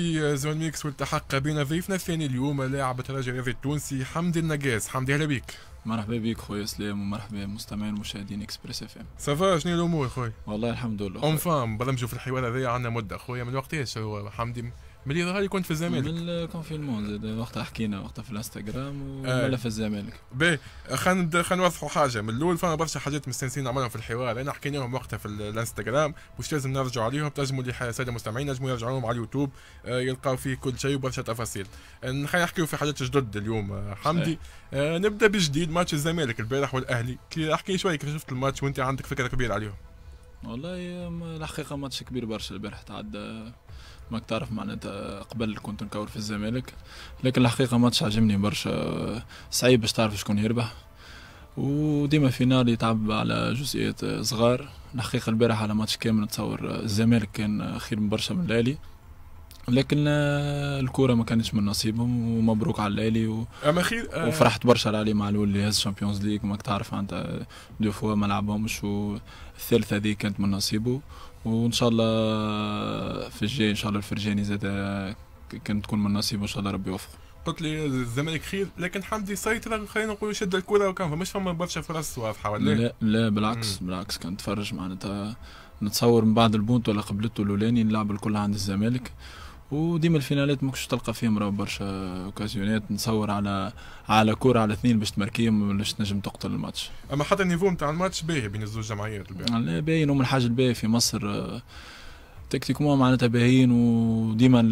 في زون ميكس والتحق بنا ضيفنا الثاني اليوم لاعب الترجي الرياضي التونسي حمدي النجاز حمدي اهلا بك مرحبا بك خويا سلام ومرحبا مستمعين ومشاهدين اكسبريس اف ام سافا شنو الامور خويا والله الحمد لله اون فام برمجوا في الحوار هذايا عندنا مده خويا من وقتاش هو حمدي ملي ظهر لي كنت في الزمالك من الكونفينمون زاد وقتها حكينا وقتها في الانستغرام ولا آه. في الزمالك باهي خلينا خلينا نوضحوا حاجه من الاول فما برشا حاجات مستانسين نعملهم في الحوار انا حكيناهم وقتها في الانستغرام مش لازم نرجعوا عليهم تنجموا اللي الساده المستمعين ينجموا يرجعوا لهم على اليوتيوب آه، يلقاو فيه كل شيء وبرشا تفاصيل خلينا نحكيو في حاجات جدد اليوم آه، حمدي نبدا بجديد ماتش الزمالك البارح والاهلي كي احكي شويه كيف شفت الماتش وانت عندك فكره كبيره عليهم والله الحقيقه ماتش كبير برشا البارح تعدى ماك تعرف معناتها قبل كنت نكور في الزمالك لكن الحقيقه ماتش عجبني برشا صعيب باش تعرف شكون يربح وديما فينال يتعب على جزئيات صغار الحقيقه البارح على ماتش كامل نتصور الزمالك كان خير من برشا من الاهلي لكن آه، الكوره ما كانتش من نصيبهم ومبروك على الاهلي و... خير آه. وفرحت برشا على علي معلول اللي هز الشامبيونز ليغ ماك تعرف انت دو فوا ما لعبهمش والثالثه دي كانت من نصيبه وان شاء الله في الجاي ان شاء الله الفرجاني يعني زاد كان تكون من نصيب ان شاء الله ربي يوفقه قلت لي الزمالك خير لكن حمدي سيطر خلينا نقولوا شد الكره وكان فماش فما برشا فرص واضحه ولا لا لا بالعكس مم. بالعكس كان تفرج معناتها نتصور من بعد البونت ولا قبلته الاولاني اللعب الكل عند الزمالك وديما الفينالات ماكش تلقى فيهم راه برشا اوكازيونات نصور على على كوره على اثنين باش تمركيهم باش تنجم تقتل الماتش اما حتى النيفو نتاع الماتش باهي بين الزوج جمعيات لا باين هما الحاجه الباهي في مصر تكتيكومون معناتها باهيين وديما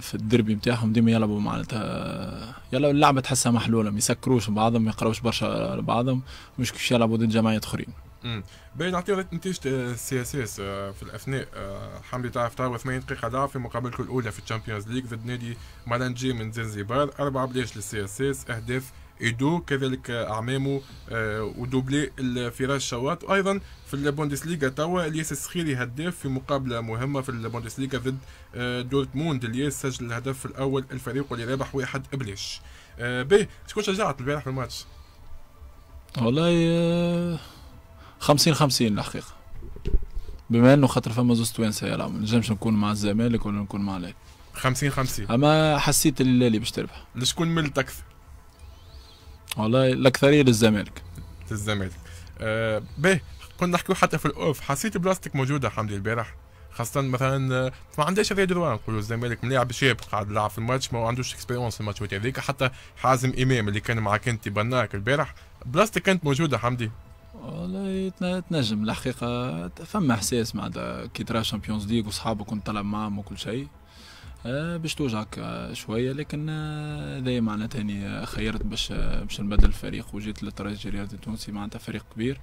في الدربي نتاعهم ديما يلعبوا معناتها يلا اللعبه تحسها محلوله ما يسكروش بعضهم ما يقراوش برشا بعضهم مش كيش يلعبوا ضد جمعيات اخرين امم باهي نعطيو نتيجه السي اس اس آه، في الاثناء حمدي تعرف تعرف 8 دقيقه ضعف في مقابلته الاولى في الشامبيونز ليج ضد نادي مالانجي من زنزبار اربعه بلاش للسي اس اس اهداف ايدو كذلك آه، اعمامه آه، ودوبلي الفراش شوات وايضا في البوندسليغا توا الياس السخيري هداف في مقابله مهمه في البوندسليغا ضد دورتموند الياس سجل الهدف الاول الفريق اللي رابح واحد بلاش به شكون شجعت البارح في الماتش؟ والله 50 50 الحقيقه بما انه خاطر فما زوز توانسه ما نجمش نكون مع الزمالك ولا نكون مع الاهلي 50 50 اما حسيت اللي باش تربح لشكون ملت اكثر؟ والله الاكثريه للزمالك للزمالك آه باهي كنا نحكيو حتى في الاوف حسيت بلاستيك موجوده حمدي البارح خاصة مثلا آه، ما عندهاش هذا جدوان نقولوا الزمالك ملاعب شاب قاعد يلعب في الماتش ما عندوش اكسبيرونس في الماتشات هذيك حتى حازم امام اللي كان معك انت بناك البارح بلاستيك كانت موجوده حمدي والله تنجم الحقيقة فما إحساس معناتها كي ترى شامبيونز ليغ وصحابك كنت تلعب معاهم وكل شيء آه، باش توجعك شوية لكن هذايا آه، معناتها تاني يعني خيرت باش باش نبدل الفريق وجيت للترجي الرياضي التونسي معناتها فريق كبير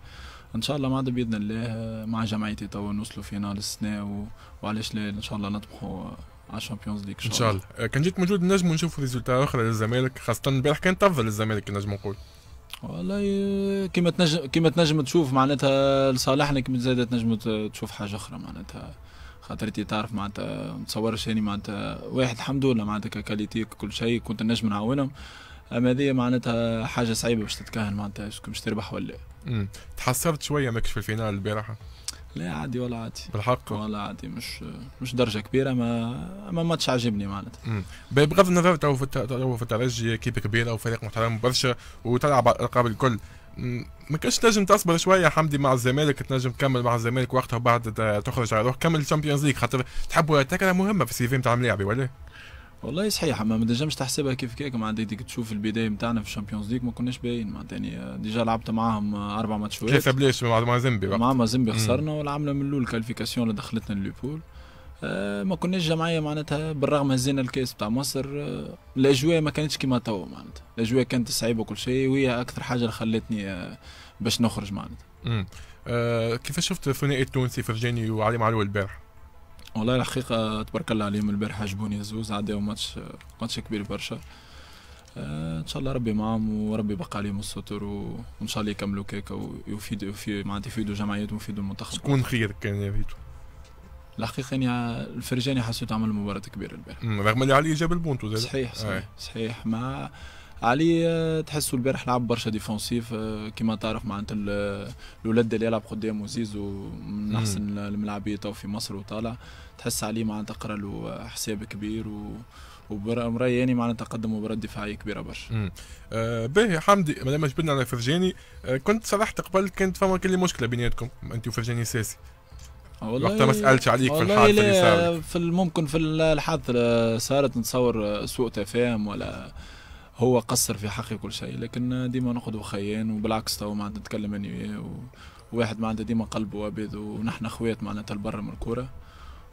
ان شاء الله معناتها باذن الله آه، مع جمعيتي توا نوصلوا فينال السنة و... وعلاش لا ان شاء الله نطمحوا على الشامبيونز ليغ ان شاء الله كان جيت موجود نجم نشوفوا ريزولتا اخرى للزمالك خاصة البارح كان تفضل الزمالك نجم نقول والله كيما تنجم كيما تنجم تشوف معناتها لصالحنا كيما زاد تنجم تشوف حاجه اخرى معناتها خاطر تعرف معناتها تصورش يعني معناتها واحد الحمد لله معناتها ككاليتي كل شيء كنت نجم نعاونهم اما هذه معناتها حاجه صعيبه باش تتكهن معناتها باش تربح ولا تحسرت شويه ماكش في الفينال البارحه لا عادي ولا عادي بالحق ولا عادي مش مش درجه كبيره ما ما ماتش عاجبني معناتها بغض النظر تو في الترجي كيب كبيره وفريق محترم برشا وتلعب القاب الكل ما كانش تنجم تصبر شويه حمدي مع الزمالك تنجم تكمل مع الزمالك وقتها بعد تخرج على روح كمل الشامبيونز ليج خاطر تحب ولا تكره مهمه في السي في نتاع اللاعب ولا؟ إيه؟ والله صحيح ما تنجمش تحسبها كيف كيك معناتها ديك تشوف البدايه نتاعنا في الشامبيونز ليج ما كناش باين معناتها يعني ديجا لعبت معاهم اربع ماتشات كيف بلاش مع زامبي مع مازيمبي خسرنا والعمله من الاول كاليفيكاسيون اللي دخلتنا لليبول آه، ما كناش جمعيه معناتها بالرغم هزينا الكاس بتاع مصر آه، الاجواء ما كانتش كيما توا معناتها الاجواء كانت صعيبه وكل شيء وهي اكثر حاجه اللي خلتني آه، باش نخرج معناتها كيفاش شفت الثنائي التونسي فرجاني وعلي معلول البارح والله الحقيقه تبارك الله عليهم البارح عجبوني زوز عداو ماتش ماتش كبير برشا آه، ان شاء الله ربي معاهم وربي بقى عليهم الستر وان شاء الله يكملوا كيكا ويفيدوا في معناتها يفيدوا جمعيتهم ويفيدوا المنتخب شكون خير كان يا فيتو الحقيقه يعني الفرجاني حسيت عمل مباراه كبيره البارح رغم اللي علي جاب البونتو صحيح صحيح آه. صحيح مع علي آه، تحسوا البارح لعب برشا ديفونسيف آه، كما تعرف معناتها آه، الولاد اللي يلعب قدامه زيزو من احسن الملاعبيه تو في مصر وطالع تحس عليه معناتها قرا له حساب كبير و ومرياني يعني معناتها قدم مباراه دفاعيه كبيره برشا. آه باهي حمدي مادام جبدنا على فرجاني آه كنت صرحت قبل كانت فما كل مشكله بيناتكم انت وفرجاني ساسي. والله وقتها ما سالتش عليك في الحادثه اللي صارت. في الممكن في الحادثه صارت نتصور سوء تفاهم ولا هو قصر في حقي كل شيء لكن ديما نقعدوا خيان وبالعكس تو ما نتكلم انا وياه وواحد ما عنده ديما قلبه ابيض ونحن خوات معناتها البر من الكوره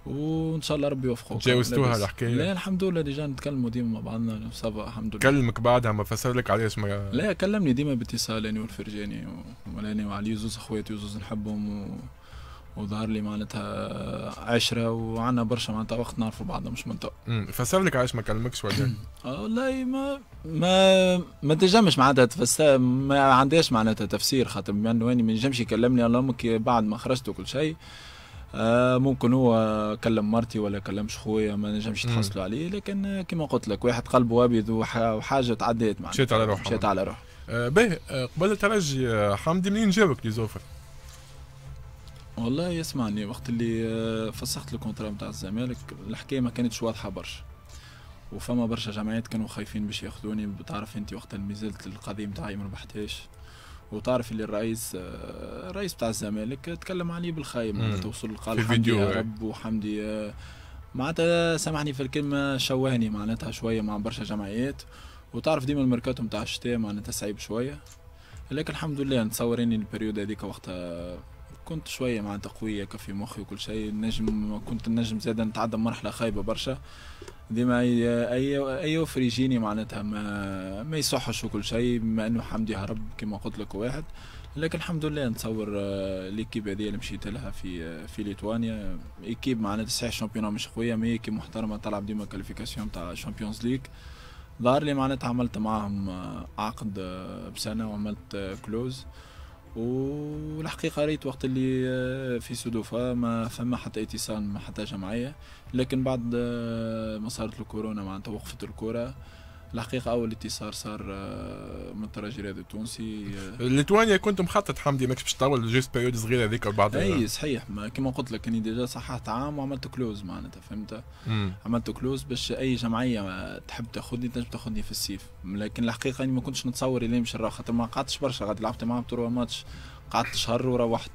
وان شاء الله ربي يوفقكم تجاوزتوها الحكايه لا الحمد لله ديجا نتكلموا ديما مع بعضنا صبا الحمد لله كلمك بعدها ما فسر لك علاش ما لا كلمني ديما باتصال انا والفرجاني وانا وعلي زوز خواتي وزوز نحبهم و... وظهر لي معناتها عشره وعنا برشا معناتها وقت نعرفوا بعضنا مش منطق امم فسر لك علاش ما كلمكش ولا آه، والله ما ما ما تنجمش معناتها تفسر ما عندهاش معناتها تفسير خاطر بما انه يعني ما نجمش يكلمني الله امك بعد ما خرجت وكل شيء آه ممكن هو كلم مرتي ولا كلمش خويا ما نجمش يتحصلوا عليه لكن كما قلت لك واحد قلبه ابيض وحاجه تعديت معناتها مشيت على روحه مشيت على روحه آه باهي آه، قبل الترجي آه، حمدي منين جابك لي زوفر؟ والله يسمعني وقت اللي آه، فسخت الكونترا نتاع الزمالك الحكايه ما كانتش واضحه برشا وفما برشا جمعيات كانوا خايفين باش ياخذوني بتعرف انت وقت مازلت القديم تاعي ما ربحتهاش وتعرف اللي الرئيس آه، الرئيس بتاع الزمالك تكلم عليه بالخايم توصل قال حمدي يا رب وحمدي آه، معناتها سامحني في الكلمه شوهني معناتها شويه مع برشا جمعيات وتعرف ديما الميركاتو نتاع الشتاء معناتها صعيب شويه لكن الحمد لله نتصور اني البريود هذيك وقتها كنت شويه مع تقويه كفي مخي وكل شيء نجم كنت النجم زاد نتعدى مرحله خايبه برشا ديما اي اي فريجيني يجيني معناتها ما ما يصحش وكل شيء بما انه حمدي هرب كما قلت لك واحد لكن الحمد لله نتصور آه، ليكيب هذه اللي مشيت لها في آه، في ليتوانيا ايكيب معناتها صحيح شامبيون مش قويه مي كي محترمه تلعب ديما كاليفيكاسيون تاع شامبيونز ليغ ظهر لي معناتها عملت معاهم آه، عقد بسنه وعملت كلوز والحقيقه ريت وقت اللي آه، في سودوفا ما فما حتى اتصال ما حتى جمعيه لكن بعد آه، ما صارت الكورونا معناتها وقفت الكره الحقيقه اول اتصال صار آه، من الترجي الرياضي التونسي آه. ليتوانيا كنت مخطط حمدي ماكش باش تطول جوست بيريود صغيره هذيك وبعد اي صحيح ما كما قلت لك اني ديجا صححت عام وعملت كلوز معناتها فهمت عملت كلوز باش اي جمعيه تحب تاخذني تنجم تاخذني في السيف لكن الحقيقه اني ما كنتش نتصور اللي مش خاطر ما قعدتش برشا غادي لعبت معاهم تروا ماتش قعدت شهر وروحت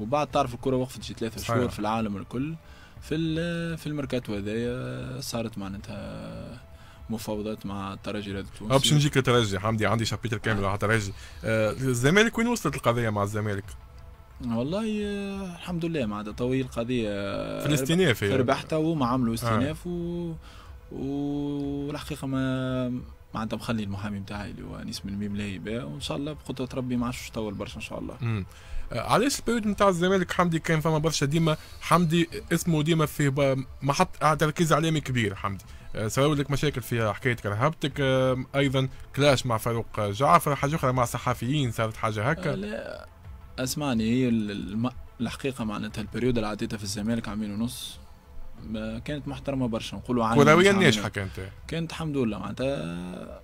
وبعد تعرف الكره وقفت شي ثلاثة شهور في العالم الكل في في الميركاتو هذايا صارت معناتها مفاوضات مع الترجي التونسي اه باش نجيك الترجي عندي عندي شابيتر كامل على الترجي أه، الزمالك وين وصلت القضيه مع الزمالك؟ والله أه، الحمد لله معناتها طويل القضيه في الاستئناف ربحتها وما عملوا آه. استئناف آه. و... والحقيقه ما معناتها مخلي المحامي نتاعي اللي هو انيس من ميم لاهي وان شاء الله بقدره ربي ما عادش تطول برشا ان شاء الله. امم علاش البيريود نتاع الزمالك حمدي كان فما برشا ديما حمدي اسمه ديما في محط تركيز اعلامي كبير حمدي آه، سووا لك مشاكل في حكايه كرهبتك ايضا كلاش مع فاروق جعفر حاجه اخرى مع صحفيين صارت حاجه هكا آه، لا اسمعني هي الم... الحقيقه معناتها البريود اللي عديتها في الزمالك عامين ونص كانت محترمه برشا نقولوا عنها كرويا ناجحه كانت كانت الحمد لله معناتها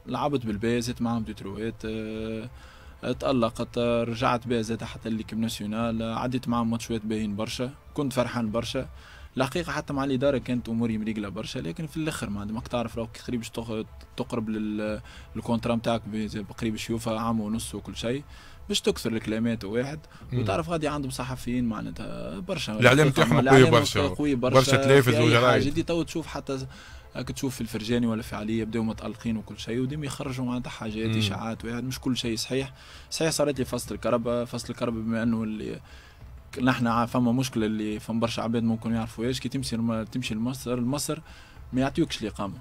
لعبت بالبازت معهم ديترويت آه، تألقت رجعت بها زاد حتى الليك ناسيونال عديت معهم ماتشات باهين برشا كنت فرحان برشا الحقيقه حتى مع الاداره كانت اموري مريقله برشا لكن في الاخر ما ماك تعرف راك قريب تقرب للكونترا نتاعك قريب شيوفها عام ونص وكل شيء باش تكثر الكلامات واحد وتعرف غادي عندهم صحفيين معناتها برشا الاعلام تاعهم قوي برشا قوي برشا برشا تلافز وجرايد دي تو تشوف حتى هاك تشوف في الفرجاني ولا في عليا بداو متالقين وكل شيء وديما يخرجوا معناتها حاجات اشاعات واحد مش كل شيء صحيح صحيح صارت لي فصل الكهرباء فصل الكهرباء بما انه اللي نحن فما مشكله اللي فما برشا عباد ممكن يعرفوهاش كي تمشي تمشي لمصر لمصر ما يعطيوكش الاقامه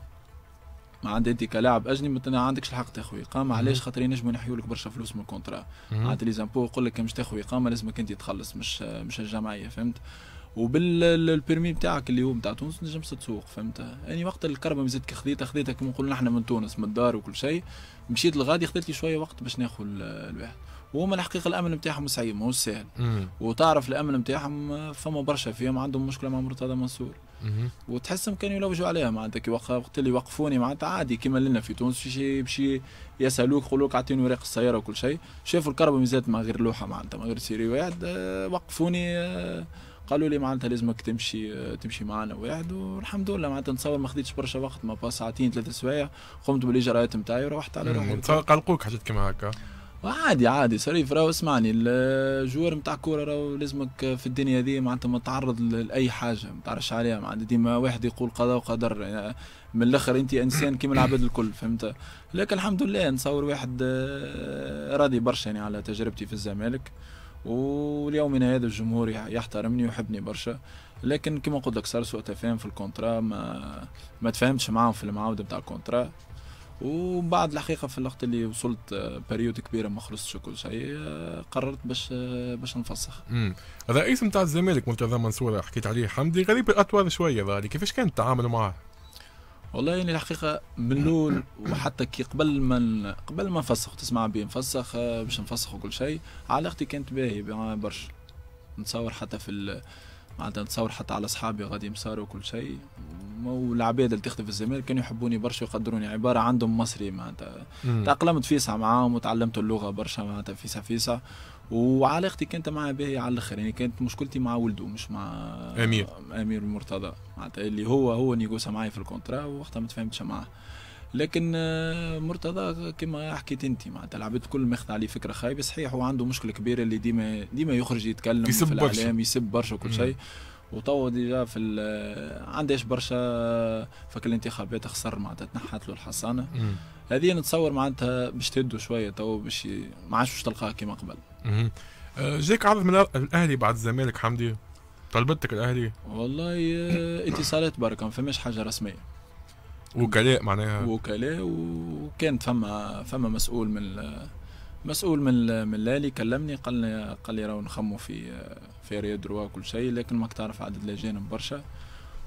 ما عندك انت كلاعب اجنبي ما عندكش الحق تاخذ اقامه علاش خاطر ينجموا ينحيوا لك برشا فلوس من الكونترا عاد لي زامبو يقول لك مش تاخذ اقامه لازمك انت تخلص مش مش الجمعيه فهمت وبالبيرمي بتاعك اللي هو بتاع تونس نجم تسوق فهمت يعني وقت الكربه مزيت خذيتها خذيتها كما نقولوا نحن من تونس من الدار وكل شيء مشيت لغادي خذيت لي شويه وقت باش ناخذ الواحد وهما الحقيقه الامن نتاعهم صعيب ماهوش سهل وتعرف الامن نتاعهم فما برشا فيهم عندهم مشكله مع مرتضى منصور وتحسهم كانوا يلوجوا عليها معناتها وقت اللي وقفوني معناتها عادي كيما لنا في تونس شيء باش يسالوك لك اعطيني وراق السياره وكل شيء شافوا الكهرباء مازالت مع غير لوحه معناتها ما غير سيري واحد آه، وقفوني آه، قالوا لي معناتها لازمك تمشي آه، تمشي معنا واحد والحمد لله معناتها نتصور ما خديتش برشا وقت ما با ساعتين ثلاثة سوايع قمت بالاجراءات نتاعي وروحت على روحي قلقوك حاجات كيما هكا عادي عادي صريف راهو اسمعني الجوار نتاع كوره راهو لازمك في الدنيا هذه معناتها ما تعرض لاي حاجه ما تعرفش عليها معناتها ديما واحد يقول قضاء وقدر يعني من الاخر انت انسان كيما العباد الكل فهمت لكن الحمد لله نصور واحد آه، راضي برشا يعني على تجربتي في الزمالك وليومنا هذا الجمهور يحترمني ويحبني برشا لكن كما قلت لك صار سوء تفاهم في الكونترا ما ما تفاهمتش معاهم في المعاوده بتاع الكونترا وبعد الحقيقه في الوقت اللي وصلت بريود آه، كبيره ما خلصتش كل شيء آه، قررت باش آه، باش نفسخ الرئيس نتاع الزمالك مرتضى منصور حكيت عليه حمدي غريب الاطوار شويه ظهري يعني كيفاش كان التعامل معاه والله يعني الحقيقة من الأول وحتى كي قبل ما قبل ما نفسخ تسمع بي نفسخ باش نفسخ وكل شيء علاقتي كانت باهية برشا نتصور حتى في معناتها نتصور حتى على اصحابي غادي مساروا وكل شيء والعباد اللي تخدم في الزمالك كانوا يحبوني برشا ويقدروني يعني عباره عندهم مصري معناتها تاقلمت فيسع معاهم وتعلمت اللغه برشا معناتها فيسع فيسع وعلاقتي كانت معاه باهية على الاخر يعني كانت مشكلتي مع ولده مش مع امير امير المرتضى معناتها اللي هو هو نيغوسا معايا في الكونترا وقتها ما تفهمتش معاه لكن آه، مرتضى كما حكيت انت معناتها العباد الكل ماخذ عليه فكره خايبه صحيح هو عنده مشكله كبيره اللي ديما ديما يخرج يتكلم يسب في الاعلام يسب برشا وكل شيء وتو ديجا في آه، عندهاش برشا فك الانتخابات خسر معناتها تنحت له الحصانه هذه نتصور معناتها باش تهدوا شويه تو باش ما عادش باش تلقاها كما قبل آه، جاك عرض من الاهلي بعد الزمالك حمدي طلبتك الاهلي والله اتصالات برك ما فماش حاجه رسميه وكلاء معناها وكلاء وكان فما فما مسؤول من مسؤول من من لالي كلمني قال لي قال لي راهو نخمو في في رياض دروا كل شيء لكن ماك تعرف عدد الاجانب برشا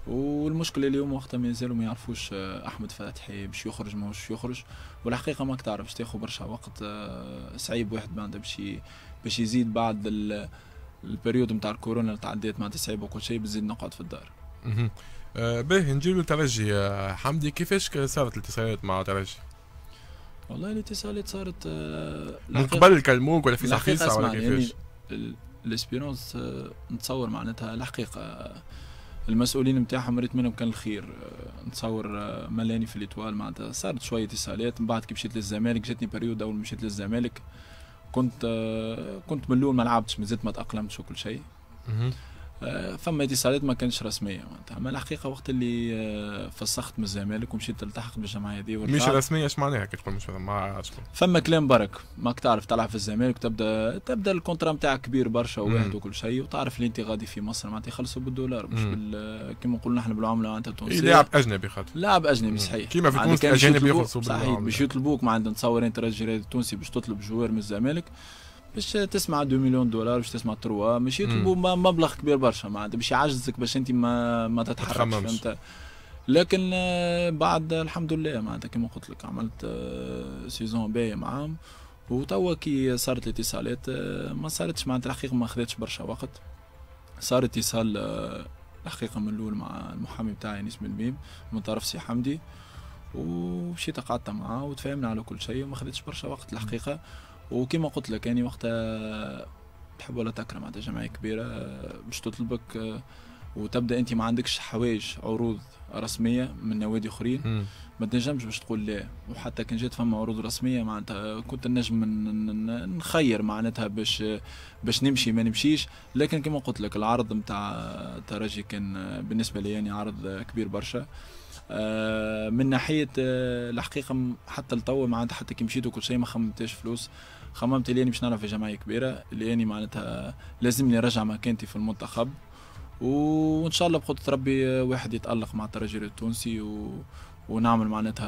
والمشكله اليوم وقتها ما يزالوا ما يعرفوش آه، احمد فتحي باش يخرج ماهوش يخرج والحقيقه ماك تعرف باش تاخذ برشا وقت آه، صعيب واحد بعد باش باش يزيد بعد البريود نتاع الكورونا اللي تعديت مع صعيب وكل شيء بزيد نقعد في الدار باهي نجيو للترجي حمدي كيفاش صارت الاتصالات مع ترجي؟ والله الاتصالات صارت آه، من قبل كلموك ولا في صحيفه ولا يعني كيفاش؟ الاسبيرونس آه، نتصور معناتها الحقيقه المسؤولين نتاعهم ريت منهم كان الخير آه، نتصور ملاني في الاطوال معناتها صارت شويه اتصالات من بعد كي مشيت للزمالك جاتني بريود اول مشيت للزمالك كنت كنت من الاول ما لعبتش مازلت ما تاقلمتش وكل شيء آه، فما اتصالات ما كانتش رسميه معناتها اما الحقيقه وقت اللي آه، فسخت من الزمالك ومشيت التحق بالجمعيه هذه مش رسميه اش معناها كي تقول مش ما شكون فما كلام برك ماك تعرف تلعب في الزمالك تبدا تبدا الكونترا نتاعك كبير برشا وواحد وكل شيء وتعرف اللي انت غادي في مصر معناتها يخلصوا بالدولار مش بال... كما نقولوا نحن بالعمله انت التونسيه إيه، لاعب اجنبي خاطر لاعب اجنبي صحيح كيما في تونس اجنبي يخلصوا بالدولار صحيح باش يطلبوك ما عندنا نتصور انت راجل تونسي باش تطلب جوار من الزمالك باش تسمع 2 مليون دولار باش تسمع 3 مش يطلبوا مبلغ كبير برشا معناتها باش يعجزك باش انت ما ما تتحركش انت لكن آه، بعد الحمد لله معناتها كما قلت لك عملت سيزون باهي معاهم وتوا كي صارت الاتصالات آه، ما صارتش معناتها الحقيقه ما خذتش برشا وقت صار اتصال آه، الحقيقه من الاول مع المحامي بتاعي نسم الميم من طرف سي حمدي ومشيت قعدت معاه وتفاهمنا على كل شيء وما خذتش برشا وقت الحقيقه وكما قلت لك يعني وقتها تحب ولا تكره معناتها جمعيه كبيره آه، باش تطلبك آه، وتبدا انت ما عندكش حوايج عروض رسميه من نوادي اخرين ما تنجمش باش تقول لا وحتى كان جات فما عروض رسميه معناتها كنت نجم نخير معناتها باش آه، باش نمشي ما نمشيش لكن كما قلت لك العرض نتاع ترجي كان بالنسبه لي يعني عرض كبير برشا من ناحيه الحقيقه حتى لتوا معناتها حتى كي مشيت وكل شيء ما خممتش فلوس خممت اللي اني باش نلعب في جمعية كبيرة اللي أنا معناتها لازمني نرجع مكانتي في المنتخب وان شاء الله بخطة ربي واحد يتألق مع الترجي التونسي و... ونعمل معناتها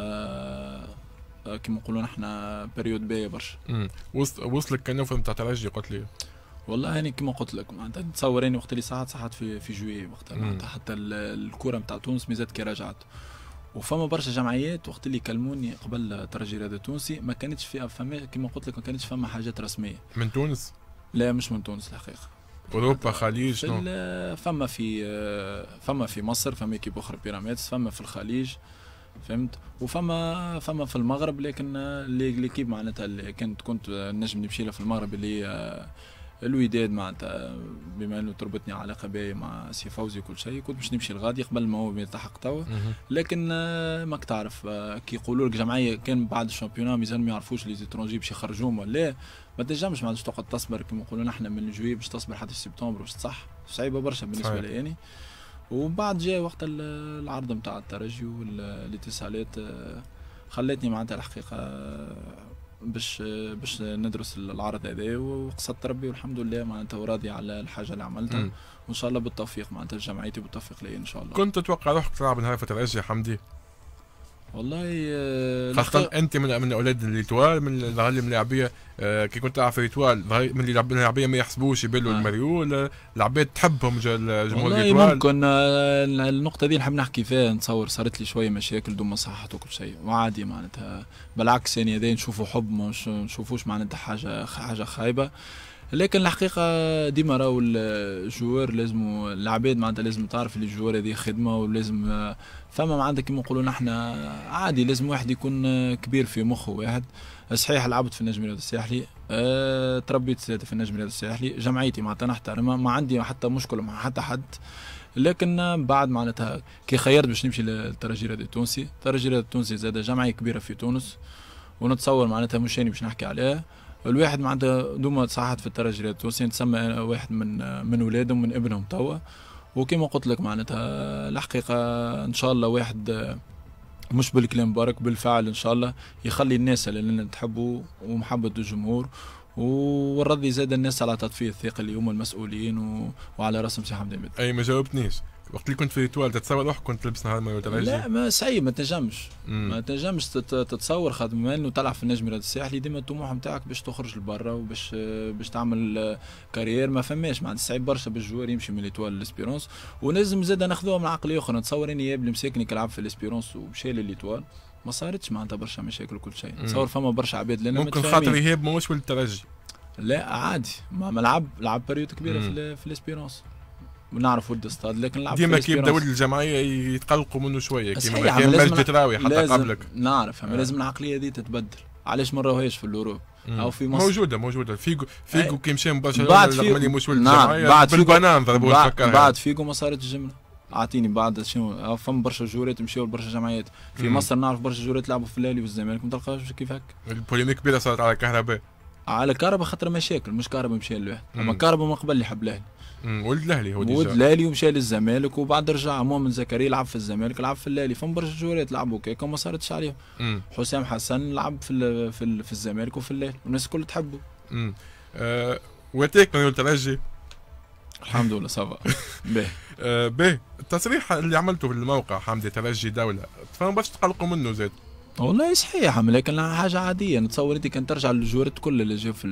آه، كما نقولوا نحن بريود باهية برشا. وصل وصلك كنوفل تاع ترجي قلت لي؟ والله يعني كما قلت لك معناتها نتصور اني وقت اللي صحت صحت في في جويي وقتها حتى الكره نتاع تونس مازالت كي رجعت وفما برشا جمعيات وقت اللي كلموني قبل ترجي رياضه تونسي ما كانتش فيها فما كما قلت لك ما كانتش فما حاجات رسميه من تونس؟ لا مش من تونس الحقيقه اوروبا خليج فما في فما في مصر فما كيب اخرى بيراميدز فما في الخليج فهمت وفما فما في المغرب لكن ليكيب معناتها اللي كنت كنت نجم نمشي لها في المغرب اللي الوداد معناتها بما انه تربطني علاقه بيا مع سي فوزي وكل شيء كنت باش نمشي لغادي قبل ما هو يلتحق توا لكن آه، ماك تعرف آه، كي يقولوا لك جمعيه كان بعد الشامبيون مازال ما يعرفوش لي زيترونجي باش يخرجوهم ولا لا ما تنجمش معناتها تقعد تصبر كما نقولوا نحن من جوي باش تصبر حتى سبتمبر باش تصح صعيبه برشا بالنسبه لي يعني ومن بعد جاء وقت العرض نتاع الترجي والاتصالات آه، خلتني معناتها الحقيقه باش باش ندرس العرض هذا وقصدت ربي والحمد لله معناتها وراضي على الحاجه اللي عملتها وان شاء الله بالتوفيق معناتها لجمعيتي بالتوفيق لي ان شاء الله كنت تتوقع روحك تلعب نهايه فتره حمدي والله آه، خاصة انت من من اولاد الاتوال من ظهر من اللاعبيه آه، كي كنت تلعب في الاتوال من اللاعبيه ما يحسبوش يبلوا آه. المريول آه، العباد تحبهم جمهور الاتوال ممكن النقطه دي نحب نحكي فيها نتصور صارت لي شويه مشاكل ما صحت وكل شيء وعادي معناتها بالعكس يعني هذا نشوفوا حب ما نشوفوش معناتها حاجه حاجه خايبه لكن الحقيقة ديما راهو الجوار لازم العباد معناتها لازم تعرف اللي الجوار هذه خدمة ولازم فما معناتها كيما نقولوا نحن عادي لازم واحد يكون كبير في مخه واحد صحيح لعبت في النجم الرياضي الساحلي أه تربيت في النجم الرياضي الساحلي جمعيتي معناتها نحترمها ما عندي حتى مشكل مع حتى حد لكن بعد معناتها كي خيرت باش نمشي للترجي الرياضي التونسي الترجي الرياضي التونسي زاد جمعيه كبيره في تونس ونتصور معناتها مش يعني باش نحكي عليها الواحد معناتها دوما صحت في الترجي الرياضي التونسي نتسمى واحد من من ولادهم من ابنهم توا وكما قلت لك معناتها الحقيقة إن شاء الله واحد آه، مش بالكلام برك بالفعل إن شاء الله يخلي الناس اللي تحبه ومحبة الجمهور ونرضي زاد الناس على تطفيه الثقة اللي هما المسؤولين و... وعلى راسهم سي حمدان اي ما جاوبتنيش وقت اللي كنت في ليتوال تتصور روحك كنت تلبس نهار مايو لا ما صعيب ما تنجمش ما تنجمش تتصور خاطر بما انه طلع في النجم الرياضي الساحلي ديما الطموح نتاعك باش تخرج لبرا وباش باش تعمل كارير ما فماش معناتها صعيب برشا بالجوار يمشي من ليتوال لسبيرونس ولازم زاد ناخذوها من عقل اخر نتصور اني ياب مساكني كلعب في لسبيرونس ومشى لليتوال ما صارتش معناتها برشا مشاكل وكل شيء نتصور فما برشا عباد لنا ممكن خاطر ايهاب ماهوش ولد الترجي لا عادي ما لعب لعب بريود كبيره في الاسبيرونس نعرف ود استاد لكن نلعب ديما كي ولد الجمعيه يتقلقوا منه شويه كيما كان مجد التراوي حتى قبلك نعرف اما آه. لازم العقليه دي تتبدل علاش ما نراوهاش في اللورو او في مصر موجوده موجوده فيجو فيجو كي مشى مباشره بعد فيجو مش نعم بعد فيجو بعد, بعد فيجو ما صارت الجمله اعطيني بعد شنو فم برشا جوريات مشاو لبرشا جمعيات في مم. مصر نعرف برشا جوريات لعبوا في الاهلي والزمالك ما تلقاش كيف هكا البوليميك كبيره صارت على الكهرباء على كهرباء خاطر مشاكل مش كهرباء مشى لوحده اما كهرباء من قبل يحب الاهلي ولد الاهلي هو ولد الاهلي ومشى للزمالك وبعد رجع مؤمن زكريا لعب في الزمالك لعب في الاهلي فما برشا جوريات لعبوا كيكا وما صارتش عليهم حسام حسن لعب في في, في الزمالك وفي الاهلي والناس الكل تحبه أه واتاك من الترجي الحمد لله صافا باهي باهي التصريح اللي عملته في الموقع حمدي ترجي دوله فما باش تقلقوا منه زاد والله صحيح لكن حاجه عاديه نتصور انت كان ترجع للجوارات كل اللي جا في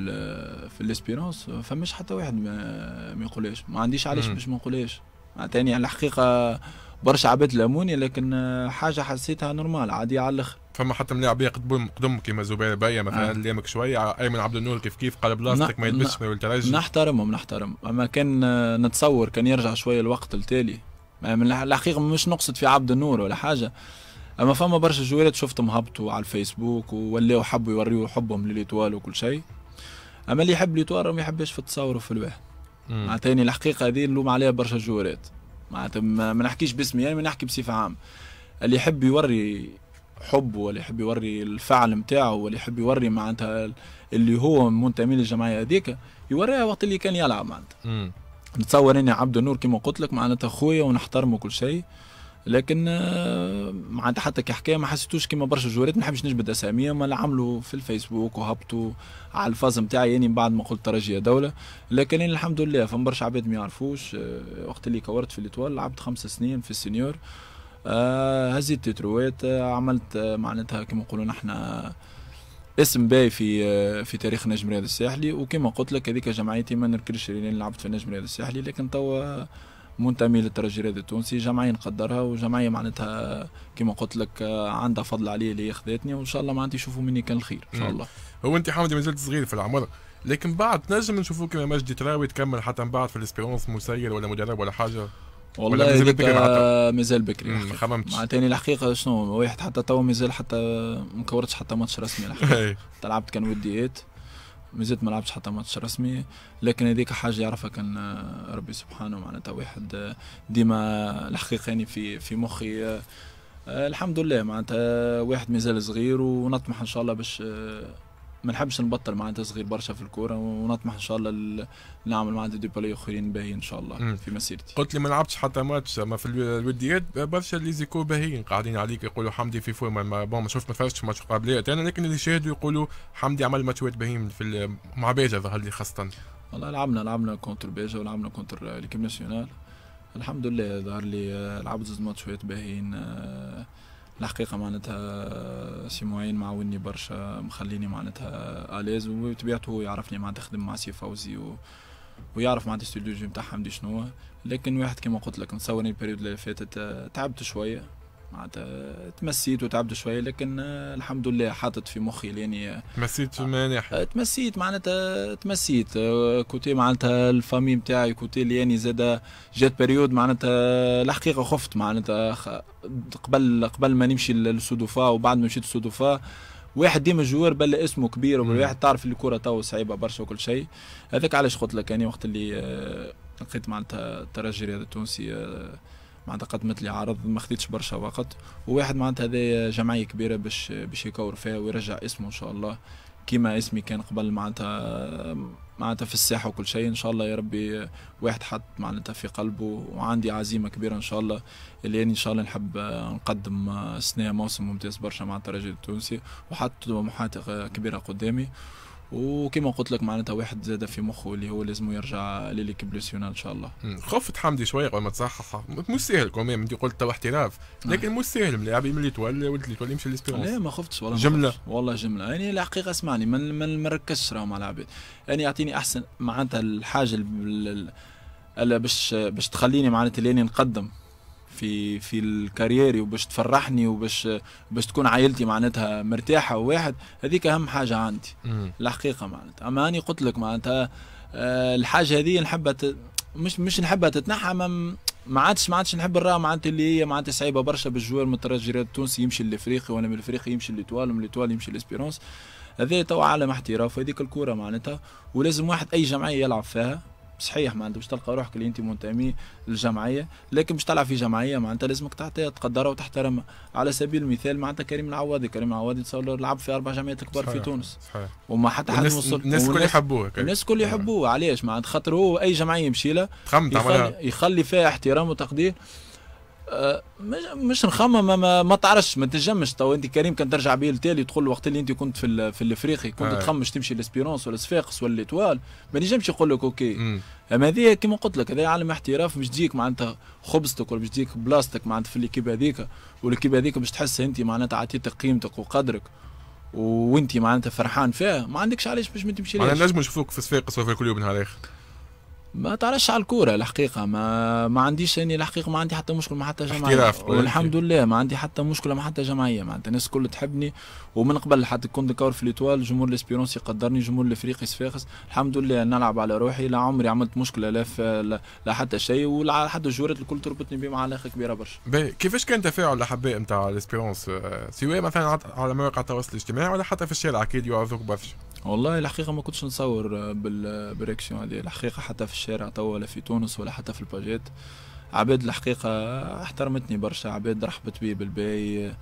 في الاسبيرونس فماش حتى واحد ما, ما يقولهاش ما عنديش علاش باش ما نقولهاش تاني يعني على الحقيقه برشا عباد لاموني لكن حاجه حسيتها نورمال عاديه على الاخر فما حتى من لاعبين قدم قدم كيما زبير بايا مثلا اللي آه. يمك شويه ايمن عبد النور كيف كيف قال بلاصتك ما يلبسش ما يلترجش نحترمهم نحترمهم اما كان نتصور كان يرجع شويه الوقت التالي من الحقيقه مش نقصد في عبد النور ولا حاجه اما فما برشا جوالات شفتهم هبطوا على الفيسبوك ولاو حبوا يوريو حبهم لليتوال وكل شيء اما اللي يحب ليتوال ما يحبش في التصور وفي الواحد معناتها يعني الحقيقه هذه نلوم عليها برشا جوالات معناتها ما نحكيش باسمي يعني ما نحكي بصفه عامه اللي يحب يوري حبه واللي يحب يوري الفعل نتاعه واللي يحب يوري معناتها اللي هو منتمي للجمعيه هذيك يوريها وقت اللي كان يلعب معناتها نتصور اني عبد النور كما قلت لك معناتها خويا ونحترمه كل شيء لكن آه، معناتها حتى كحكايه ما حسيتوش كيما برشا جوريت ما نحبش نجبد اساميهم ما عملوا في الفيسبوك وهبطوا على الفاز نتاعي يعني من بعد ما قلت ترجيه دوله لكن الحمد لله فما برشا عباد ما يعرفوش آه، وقت اللي كورت في الاطوال لعبت خمس سنين في السينيور آه، هزيت تتروات عملت معناتها كما نقولوا نحن اسم باي في في تاريخ نجم الرياض الساحلي وكما قلت لك هذيك جمعيتي ما نركلش اللي لعبت في نجم الرياض الساحلي لكن توا منتمي للترجي الرياضي التونسي جمعيه نقدرها وجمعيه معناتها كما قلت لك عندها فضل عليا اللي هي وان شاء الله معناتها يشوفوا مني كان الخير ان شاء الله هو انت حامد مازلت صغير في العمر لكن بعد تنجم نشوفوك كما مجدي تراوي تكمل حتى من بعد في الاسبيرونس مسير ولا مدرب ولا حاجه والله مازال بكري مازال بكري ما خممتش معناتها يعني الحقيقه شنو واحد حتى توا مازال حتى ما كورتش حتى ماتش رسمي الحقيقه حتى إيه. لعبت كان وديات مازلت ما لعبتش حتى ماتش رسمي لكن هذيك حاجه يعرفها كان آه، ربي سبحانه معناتها واحد آه، ديما الحقيقه يعني في في مخي آه، الحمد لله معناتها واحد مازال صغير ونطمح ان شاء الله باش ما نحبش نبطل معناتها صغير برشا في الكوره ونطمح ان شاء الله نعمل معناتها دي بلاي اخرين باهي ان شاء الله مم. في مسيرتي قلت لي ما لعبتش حتى ماتش اما في الوديات برشا اللي زيكو باهيين قاعدين عليك يقولوا حمدي في ما بون ما شفت ما تفرجتش ماتش قبليات انا لكن اللي شاهدوا يقولوا حمدي عمل ماتشات باهيين في مع بيجا ظهر لي خاصه والله لعبنا لعبنا كونتر بيجا ولعبنا كونتر ليكيب ناسيونال الحمد لله ظهر لي آه، لعبت زوج ماتشات باهيين آه، الحقيقه معناتها سي معين معاوني برشا مخليني معناتها اليز وبطبيعته هو يعرفني معناتها تخدم مع سي فوزي و... ويعرف معناتها الاستوديو نتاع حمدي شنو لكن واحد كما قلت لك نصور البريود اللي فاتت آه، تعبت شويه معناتها تمسيت وتعبت شويه لكن آه، الحمد لله حاطط في مخي لاني آه، تمسيت في ناحيه تمسيت معناتها تمسيت آه، كوتي معناتها الفامي نتاعي كوتي لاني زاد جات بريود معناتها الحقيقه خفت معناتها قبل قبل ما نمشي للسودوفا وبعد ما مشيت السودوفا واحد ديما الجوار بلا اسمه كبير وواحد تعرف الكره تو صعيبه برشا وكل شيء هذاك علاش قلت لك يعني وقت اللي لقيت معناتها الترجي الرياضي التونسي معناتها قدمت لي عرض ما خديتش برشا وقت وواحد معناتها هذايا جمعيه كبيره باش باش يكور فيها ويرجع اسمه ان شاء الله كيما اسمي كان قبل معناتها معناتها في الساحه وكل شيء ان شاء الله يا ربي واحد حط معناتها في قلبه وعندي عزيمه كبيره ان شاء الله اللي يعني ان شاء الله نحب نقدم سنه موسم ممتاز برشا مع الترجي التونسي وحط طموحات كبيره قدامي وكما قلت لك معناتها واحد زاد في مخه اللي هو لازم يرجع لليكيب ناسيونال ان شاء الله خفت حمدي شويه قبل ما تصحح مش ساهل كوميم انت قلت تو احتراف نعم. لكن مش ساهل لاعبين اللي تولي ولد اللي تولي يمشي ليسبيرونس لا ما خفتش والله جمله والله جمله يعني الحقيقه اسمعني ما نركزش راهو مع العباد يعني يعطيني احسن معناتها الحاجه باش باش تخليني معناتها اللي نقدم في في الكاريري وباش تفرحني وباش باش تكون عائلتي معناتها مرتاحه وواحد هذيك اهم حاجه عندي الحقيقه معناتها اما اني قلت لك معناتها أه الحاجه هذه نحبها مش مش نحبها تتنحى ما ما عادش ما عادش نحب الراه معناتها اللي هي معناتها صعيبه برشا بالجوار من الترجي التونسي يمشي للافريقي ولا من الافريقي يمشي للتوال ومن التوال يمشي للاسبيرونس هذا تو عالم احتراف هذيك الكوره معناتها ولازم واحد اي جمعيه يلعب فيها صحيح معناتها باش تلقى روحك اللي انت منتمي للجمعيه لكن باش تلعب في جمعيه معناتها لازمك تعطيها تقدرها وتحترمها على سبيل المثال معناتها كريم العوادي كريم العوادي تصور لعب في اربع جمعيات كبار في تونس صحيح وما حتى حد وصل الناس الكل يحبوه الناس الكل يحبوه علاش معناتها خاطر هو اي جمعيه يمشي لها يخلي, يخلي فيها احترام وتقدير مش نخمم ما, ما تعرفش ما تنجمش تو انت كريم كان ترجع بيه لتالي تقول الوقت اللي انت كنت في في الافريقي كنت آه. تخمش تمشي لاسبيرونس ولا صفاقس ولا ليتوال ما نجمش يقول لك اوكي اما هذه كيما قلت لك هذا عالم احتراف باش تجيك معناتها خبزتك ولا باش تجيك بلاصتك معناتها في الكيب هذيك والكيب هذيك باش تحس انت معناتها عطيتك قيمتك وقدرك وانت معناتها فرحان فيها ما عندكش علاش باش ما تمشيلهاش معناتها نجم نشوفوك في صفاقس وفي كل يوم نهار اخر ما تعرفش على الكوره الحقيقه ما ما عنديش اني يعني الحقيقه ما عندي حتى مشكل مع حتى جمعيه والحمد لله ما عندي حتى مشكله مع حتى جمعيه معناتها الناس الكل تحبني ومن قبل حتى كنت كور في ليتوال جمهور ليسبيرونس يقدرني جمهور الافريقي صفاقس الحمد لله نلعب على روحي لا عمري عملت مشكله لا في لا حتى شيء ولا حتى الجوارات الكل تربطني بهم علاقه كبيره برشا. كيفاش كان تفاعل الاحباء نتاع ليسبيرونس آه، سواء مثلا على مواقع التواصل الاجتماعي ولا حتى في الشارع اكيد يعرفوك برشا. والله الحقيقة ما كنتش نصور بالريكسيون هذه الحقيقة حتى في الشارع توا ولا في تونس ولا حتى في الباجات عباد الحقيقة احترمتني برشا عباد رحبت بي بالباي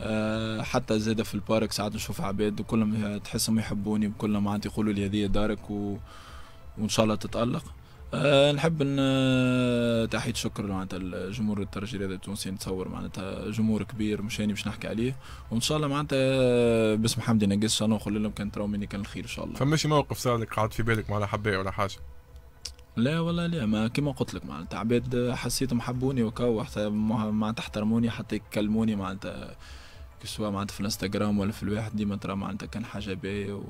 آه، حتى زاده في البارك ساعات نشوف عباد وكلهم تحسهم يحبوني وكلهم عاد يقولوا لي هذه دارك و... وان شاء الله تتالق أه نحب آه، تحية شكر معناتها الجمهور الترجي هذا التونسي نتصور معناتها جمهور كبير مش هاني باش نحكي عليه وان شاء الله معناتها باسم حمدي نقص الله نقول لهم كان تراو مني كان الخير ان شاء الله فماش موقف صار لك قعد في بالك مع حبايه ولا حاجه لا والله لا ما كيما قلت لك معناتها عباد حسيتهم حبوني وكا حتى معناتها احترموني حتى يكلموني معناتها سوا معناتها في الانستغرام ولا في الواحد ديما ترى معناتها كان حاجه باهيه و...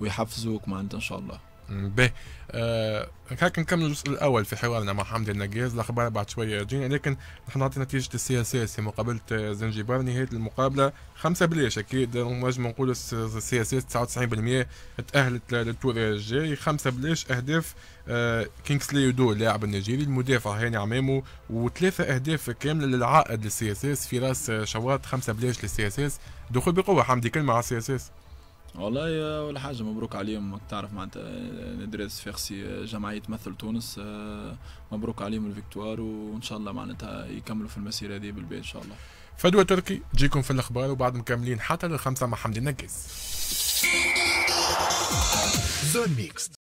ويحفزوك معناتها ان شاء الله باهي آه هكا الجزء الاول في حوارنا مع حمدي النقاز الاخبار بعد شويه جينا لكن نحن نعطي نتيجه السي اس اس مقابله زنجبار نهايه المقابله خمسة بلاش اكيد نجم نقول السي اس اس 99% تاهلت للتور الجاي خمسة بلاش اهداف كينغسلي اه، يودو اللاعب النيجيري المدافع هاني عمامو وثلاثه اهداف كامله للعائد للسي اس اس في راس شواط خمسة بلاش للسي اس اس دخول بقوه حمدي كلمه على السي اس اس والله يا ولا حاجة مبروك عليهم تعرف معناتها ندرس فيرسي جمعية تمثل تونس آه، مبروك عليهم الفيكتوار وإن شاء الله معناتها يكملوا في المسيرة هذه بالبيت إن شاء الله فدوى تركي تجيكم في الأخبار وبعد مكملين حتى للخمسة مع حمدي النجاز زون ميكس